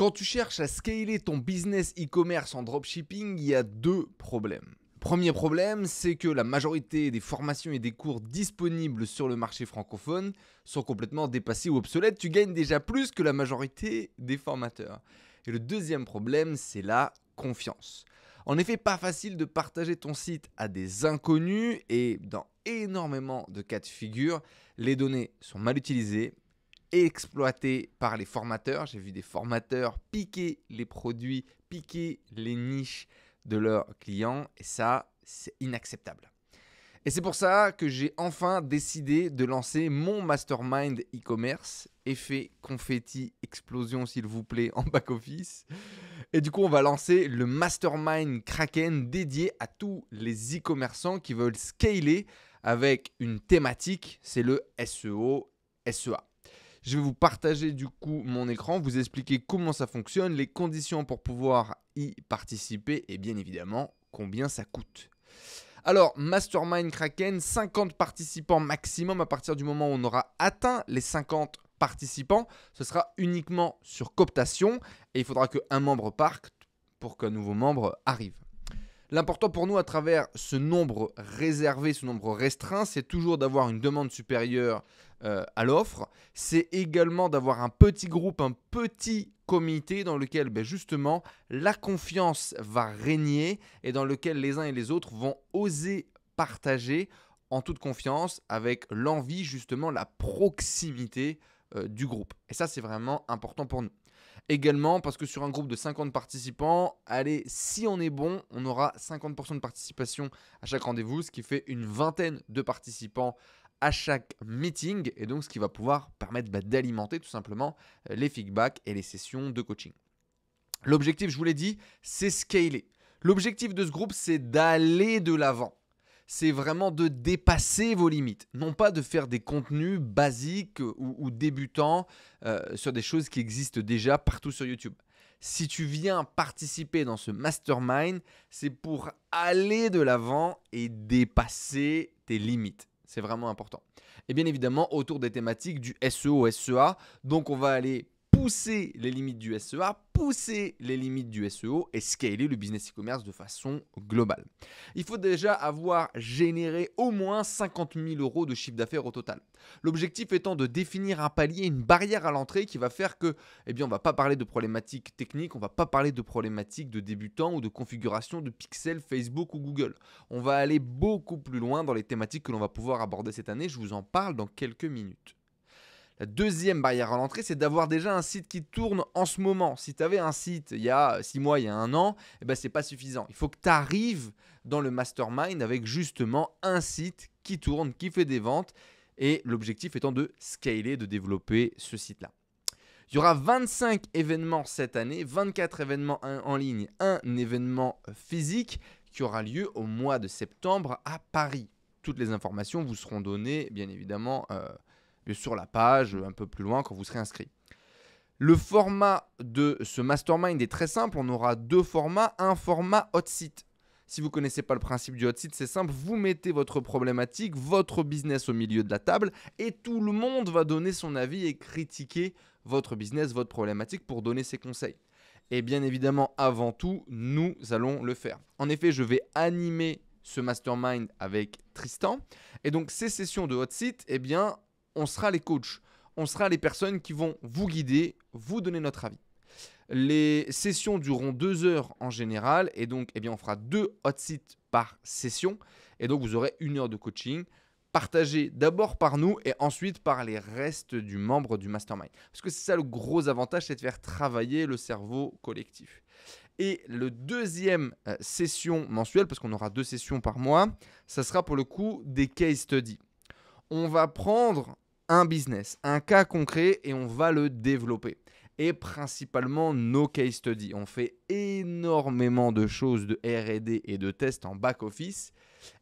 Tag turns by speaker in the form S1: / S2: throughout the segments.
S1: Quand tu cherches à scaler ton business e-commerce en dropshipping, il y a deux problèmes. Premier problème, c'est que la majorité des formations et des cours disponibles sur le marché francophone sont complètement dépassés ou obsolètes. Tu gagnes déjà plus que la majorité des formateurs. Et le deuxième problème, c'est la confiance. En effet, pas facile de partager ton site à des inconnus et dans énormément de cas de figure, les données sont mal utilisées, exploité par les formateurs. J'ai vu des formateurs piquer les produits, piquer les niches de leurs clients, et ça, c'est inacceptable. Et c'est pour ça que j'ai enfin décidé de lancer mon mastermind e-commerce, effet confetti, explosion s'il vous plaît, en back-office. Et du coup, on va lancer le mastermind Kraken dédié à tous les e-commerçants qui veulent scaler avec une thématique, c'est le SEO, SEA. Je vais vous partager du coup mon écran, vous expliquer comment ça fonctionne, les conditions pour pouvoir y participer et bien évidemment combien ça coûte. Alors, Mastermind Kraken, 50 participants maximum à partir du moment où on aura atteint les 50 participants. Ce sera uniquement sur cooptation et il faudra qu'un membre parte pour qu'un nouveau membre arrive. L'important pour nous à travers ce nombre réservé, ce nombre restreint, c'est toujours d'avoir une demande supérieure euh, à l'offre. C'est également d'avoir un petit groupe, un petit comité dans lequel ben, justement la confiance va régner et dans lequel les uns et les autres vont oser partager en toute confiance avec l'envie justement, la proximité euh, du groupe. Et ça c'est vraiment important pour nous. Également parce que sur un groupe de 50 participants, allez, si on est bon, on aura 50% de participation à chaque rendez-vous, ce qui fait une vingtaine de participants à chaque meeting, et donc ce qui va pouvoir permettre bah, d'alimenter tout simplement euh, les feedbacks et les sessions de coaching. L'objectif, je vous l'ai dit, c'est scaler. L'objectif de ce groupe, c'est d'aller de l'avant c'est vraiment de dépasser vos limites, non pas de faire des contenus basiques ou, débutants euh, sur des choses qui existent déjà partout sur YouTube. Si tu viens participer dans ce mastermind, c'est pour aller de l'avant et dépasser tes limites. C'est vraiment important. Et bien évidemment, autour des thématiques du SEO, SEA, donc on va aller pousser les limites du SEA, pousser les limites du SEO et scaler le business e-commerce de façon globale. Il faut déjà avoir généré au moins 50 000 euros de chiffre d'affaires au total. L'objectif étant de définir un palier, une barrière à l'entrée qui va faire que, eh bien, on va pas parler de problématiques techniques, on ne va pas parler de problématiques de débutants ou de configuration de pixels Facebook ou Google. On va aller beaucoup plus loin dans les thématiques que l'on va pouvoir aborder cette année. Je vous en parle dans quelques minutes. La deuxième barrière à l'entrée, c'est d'avoir déjà un site qui tourne en ce moment. Si tu avais un site il y a 6 euh, mois, il y a un an, eh ben, ce n'est pas suffisant. Il faut que tu arrives dans le mastermind avec justement un site qui tourne, qui fait des ventes, et l'objectif étant de scaler, de développer ce site-là. Il y aura 25 événements cette année, 24 événements en ligne, un événement euh, physique qui aura lieu au mois de septembre à Paris. Toutes les informations vous seront données, bien évidemment, euh, sur la page, un peu plus loin quand vous serez inscrit. Le format de ce mastermind est très simple, on aura deux formats, un format hot site. Si vous ne connaissez pas le principe du hot site, c'est simple, vous mettez votre problématique, votre business au milieu de la table et tout le monde va donner son avis et critiquer votre business, votre problématique pour donner ses conseils. Et bien évidemment, avant tout, nous allons le faire. En effet, je vais animer ce mastermind avec Tristan. Et donc ces sessions de hot site, eh bien, on sera les coachs, on sera les personnes qui vont vous guider, vous donner notre avis. Les sessions dureront deux heures en général et donc eh bien, on fera deux hot sites par session et donc vous aurez une heure de coaching partagée d'abord par nous et ensuite par les restes du membre du mastermind. Parce que c'est ça le gros avantage, c'est de faire travailler le cerveau collectif. Et le deuxième euh, session mensuelle, parce qu'on aura deux sessions par mois, ça sera pour le coup des case studies on va prendre un business, un cas concret et on va le développer. Et principalement nos case studies. On fait énormément de choses de RD et de tests en back-office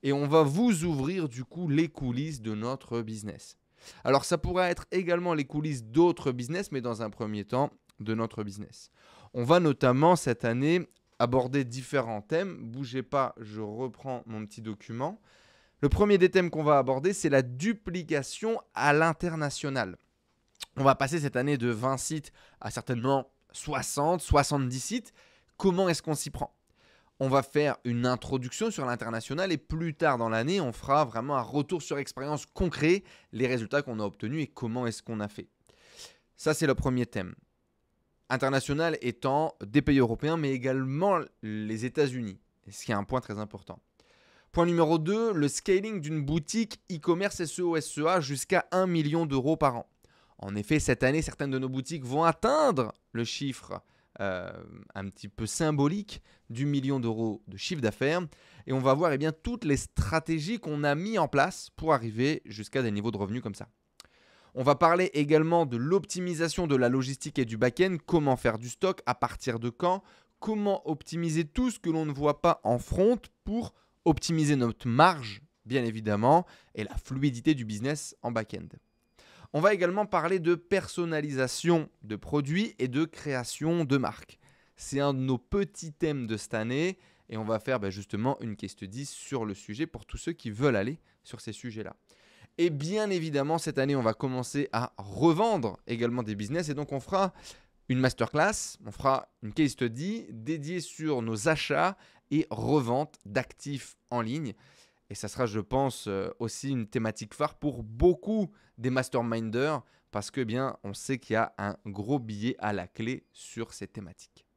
S1: et on va vous ouvrir du coup les coulisses de notre business. Alors ça pourrait être également les coulisses d'autres business, mais dans un premier temps de notre business. On va notamment cette année aborder différents thèmes. Bougez pas, je reprends mon petit document. Le premier des thèmes qu'on va aborder, c'est la duplication à l'international. On va passer cette année de 20 sites à certainement 60, 70 sites. Comment est-ce qu'on s'y prend on va faire une introduction sur l'international et plus tard dans l'année, on fera vraiment un retour sur expérience concret, les résultats qu'on a obtenus et comment est-ce qu'on a fait. Ça, c'est le premier thème. International étant des pays européens, mais également les États-Unis, ce qui est un point très important. Point numéro 2, le scaling d'une boutique e-commerce SEO SEA jusqu'à 1 million d'euros par an. En effet, cette année, certaines de nos boutiques vont atteindre le chiffre euh, un petit peu symbolique du million d'euros de chiffre d'affaires. Et on va voir eh bien, toutes les stratégies qu'on a mis en place pour arriver jusqu'à des niveaux de revenus comme ça. On va parler également de l'optimisation de la logistique et du back-end, comment faire du stock, à partir de quand, comment optimiser tout ce que l'on ne voit pas en front pour optimiser notre marge, bien évidemment, et la fluidité du business en back-end. On va également parler de personnalisation de produits et de création de marques. C'est un de nos petits thèmes de cette année et on va faire ben, justement une case study sur le sujet pour tous ceux qui veulent aller sur ces sujets-là. Et bien évidemment, cette année, on va commencer à revendre également des business et donc on fera une masterclass, on fera une case study dédiée sur nos achats et revente d'actifs en ligne. Et ça sera, je pense, euh, aussi une thématique phare pour beaucoup des masterminders parce que eh bien, on sait qu'il y a un gros billet à la clé sur ces thématiques.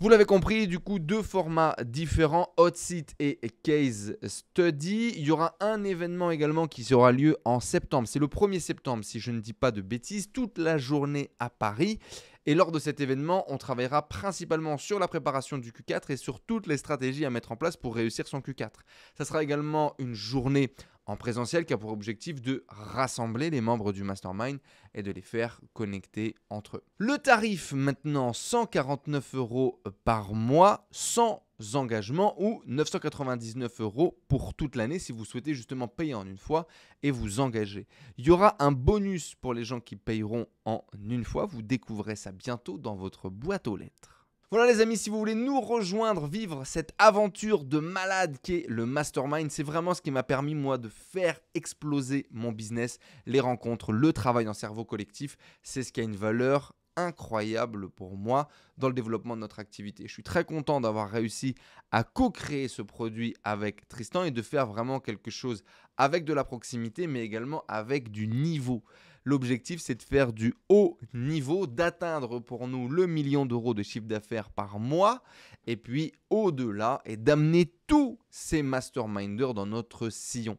S1: Vous l'avez compris, du coup, deux formats différents, Hot Seat et Case Study. Il y aura un événement également qui aura lieu en septembre. C'est le 1er septembre, si je ne dis pas de bêtises, toute la journée à Paris. Et lors de cet événement, on travaillera principalement sur la préparation du Q4 et sur toutes les stratégies à mettre en place pour réussir son Q4. Ça sera également une journée en présentiel qui a pour objectif de rassembler les membres du mastermind et de les faire connecter entre eux. Le tarif maintenant 149 euros par mois sans engagement ou 999 euros pour toute l'année si vous souhaitez justement payer en une fois et vous engager. Il y aura un bonus pour les gens qui payeront en une fois, vous découvrez ça bientôt dans votre boîte aux lettres. Voilà les amis, si vous voulez nous rejoindre, vivre cette aventure de malade qu'est le mastermind, c'est vraiment ce qui m'a permis moi de faire exploser mon business, les rencontres, le travail en cerveau collectif, c'est ce qui a une valeur incroyable pour moi dans le développement de notre activité. Je suis très content d'avoir réussi à co-créer ce produit avec Tristan et de faire vraiment quelque chose avec de la proximité, mais également avec du niveau. L'objectif, c'est de faire du haut niveau, d'atteindre pour nous le million d'euros de chiffre d'affaires par mois, et puis au-delà, et d'amener tous ces masterminders dans notre sillon.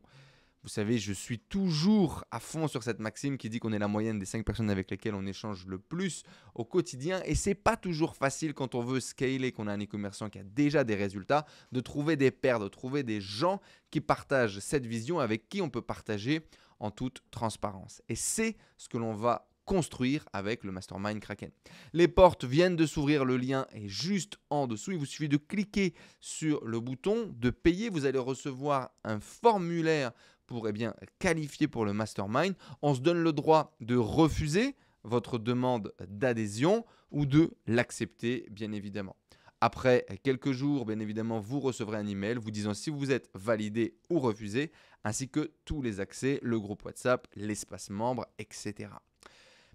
S1: Vous savez, je suis toujours à fond sur cette maxime qui dit qu'on est la moyenne des cinq personnes avec lesquelles on échange le plus au quotidien. Et c'est pas toujours facile quand on veut scaler, qu'on a un e-commerçant qui a déjà des résultats, de trouver des pairs, de trouver des gens qui partagent cette vision, avec qui on peut partager en toute transparence. Et c'est ce que l'on va construire avec le mastermind Kraken. Les portes viennent de s'ouvrir, le lien est juste en dessous. Il vous suffit de cliquer sur le bouton de payer. Vous allez recevoir un formulaire pour eh bien, qualifier pour le mastermind. On se donne le droit de refuser votre demande d'adhésion ou de l'accepter, bien évidemment. Après quelques jours, bien évidemment, vous recevrez un email vous disant si vous êtes validé ou refusé ainsi que tous les accès, le groupe WhatsApp, l'espace membre, etc.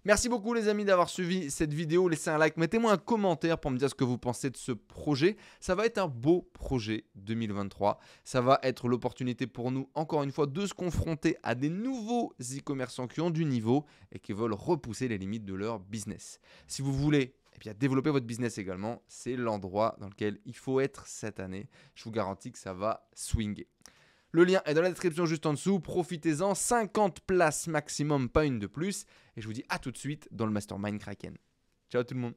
S1: Merci beaucoup les amis d'avoir suivi cette vidéo, laissez un like, mettez-moi un commentaire pour me dire ce que vous pensez de ce projet. Ça va être un beau projet 2023, ça va être l'opportunité pour nous encore une fois de se confronter à des nouveaux e-commerçants qui ont du niveau et qui veulent repousser les limites de leur business. Si vous voulez et eh bien, développer votre business également, c'est l'endroit dans lequel il faut être cette année. Je vous garantis que ça va swinger. Le lien est dans la description juste en dessous. Profitez-en, 50 places maximum, pas une de plus. Et je vous dis à tout de suite dans le Mastermind Kraken. Ciao tout le monde.